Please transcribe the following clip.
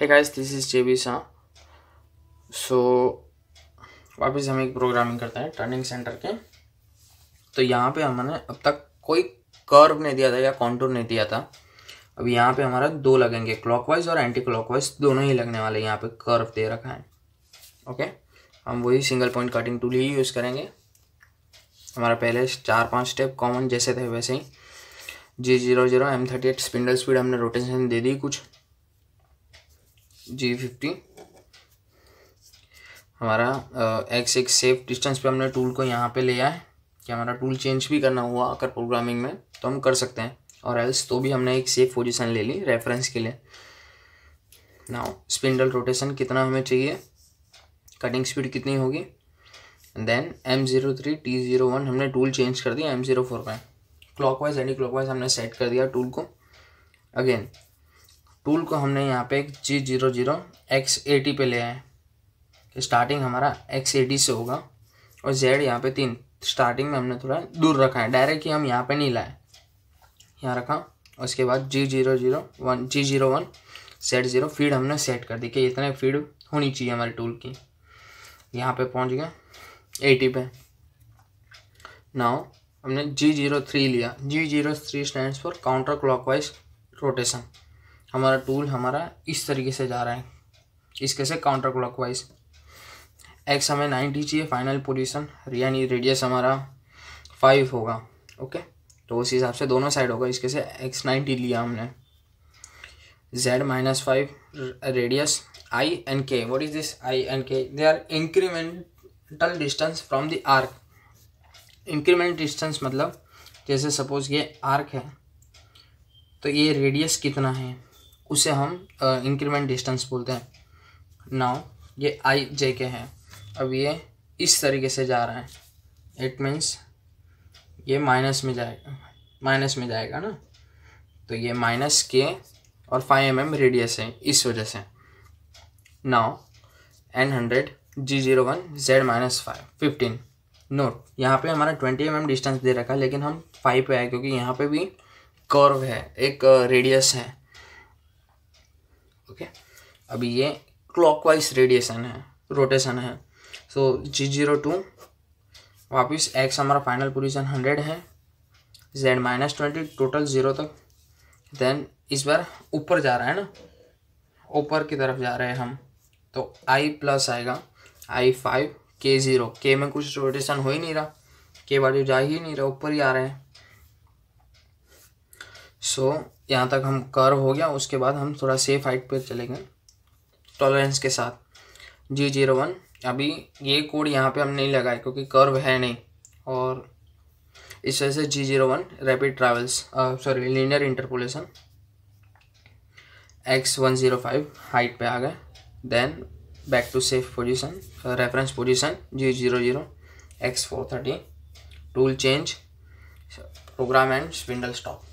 है guys this is J B so वापस हम एक प्रोग्रामिंग करते हैं टर्निंग सेंटर के तो यहाँ पे हमने अब तक कोई कर्व नहीं दिया था या कॉन्टूर नहीं दिया था अब यहाँ पे हमारा दो लगेंगे क्लॉकवाइज और एंटी क्लॉकवाइज दोनों ही लगने वाले यहाँ पे कर्व दे रखा है ओके हम वही सिंगल पॉइंट कटिंग टूल ही यूज़ करेंगे हमारा पहले चार पाँच स्टेप कॉमन जैसे थे वैसे ही G zero zero M thirty eight spindle speed हमने रोटेशन दे दी कुछ जी फिफ्टी हमारा एक्स एक सेफ डिस्टेंस पे हमने टूल को यहाँ पे लिया है कि हमारा टूल चेंज भी करना हुआ अगर प्रोग्रामिंग में तो हम कर सकते हैं और एल्स तो भी हमने एक सेफ पोजीशन ले ली रेफरेंस के लिए नाउ स्पिंडल रोटेशन कितना हमें चाहिए कटिंग स्पीड कितनी होगी then M zero three T zero one हमने टूल चेंज कर दिया एम ज़ीरो फोर पर क्लॉकवाइज एंटी वाइज हमने सेट कर दिया टूल को अगेन टूल को हमने यहाँ पे G zero zero X eighty पे लिया है स्टार्टिंग हमारा एक्स एटी से होगा और जेड यहाँ पे तीन स्टार्टिंग में हमने थोड़ा दूर रखा है डायरेक्ट ही हम यहाँ पे नहीं लाए यहाँ रखा उसके बाद G zero zero one G zero one set zero feed हमने सेट कर दी कि इतने फीड होनी चाहिए हमारे टूल की यहाँ पे पहुँच गया एटी पे नाउ हमने जी जीरो थ्री लिया G zero three stand for counter clockwise rotation हमारा टूल हमारा इस तरीके से जा रहा है इसके से काउंटर क्लॉक वाइज एक्स हमें नाइन्टी चाहिए फाइनल पोजिशन यानी रेडियस हमारा फाइव होगा ओके तो उस हिसाब से दोनों साइड होगा इसके से एक्स नाइन्टी लिया हमने Z minus five radius I and K what is this I and K they are incremental distance from the arc increment distance मतलब जैसे सपोज ये आर्क है तो ये रेडियस कितना है उसे हम इंक्रीमेंट डिस्टेंस बोलते हैं नाउ ये आई जे के हैं अब ये इस तरीके से जा रहा है इट मीन्स ये माइनस में जाएगा माइनस में जाएगा ना तो ये माइनस के और फाइव एम एम रेडियस है इस वजह से now N hundred G zero one Z minus five fifteen note यहाँ पे हमारा ट्वेंटी एम एम डिस्टेंस दे रखा है लेकिन हम फाइव पे आए क्योंकि यहाँ पे भी कर्व है एक रेडियस है ओके अभी ये क्लॉकवाइज रेडिएशन है रोटेशन है सो जी जीरो टू वापिस एक्स हमारा फाइनल पोजिशन हंड्रेड है Z minus twenty total zero तक देन इस बार ऊपर जा रहा है ना ऊपर की तरफ जा रहे हैं हम तो आई प्लस आएगा आई फाइव के ज़ीरो के में कुछ रोटेशन हो ही नहीं रहा के बाजू जा ही नहीं रहा ऊपर ही आ रहे हैं सो so, यहाँ तक हम कर्व हो गया उसके बाद हम थोड़ा सेफ हाइट पे चलेंगे टॉलरेंस के साथ जी जीरो वन अभी ये कोड यहाँ पे हम नहीं लगाए क्योंकि कर्व है नहीं और इस वजह से G zero one rapid travels sorry linear interpolation X one zero five height पे आ गए then back to safe position reference position G zero zero X four thirty tool change program end spindle stop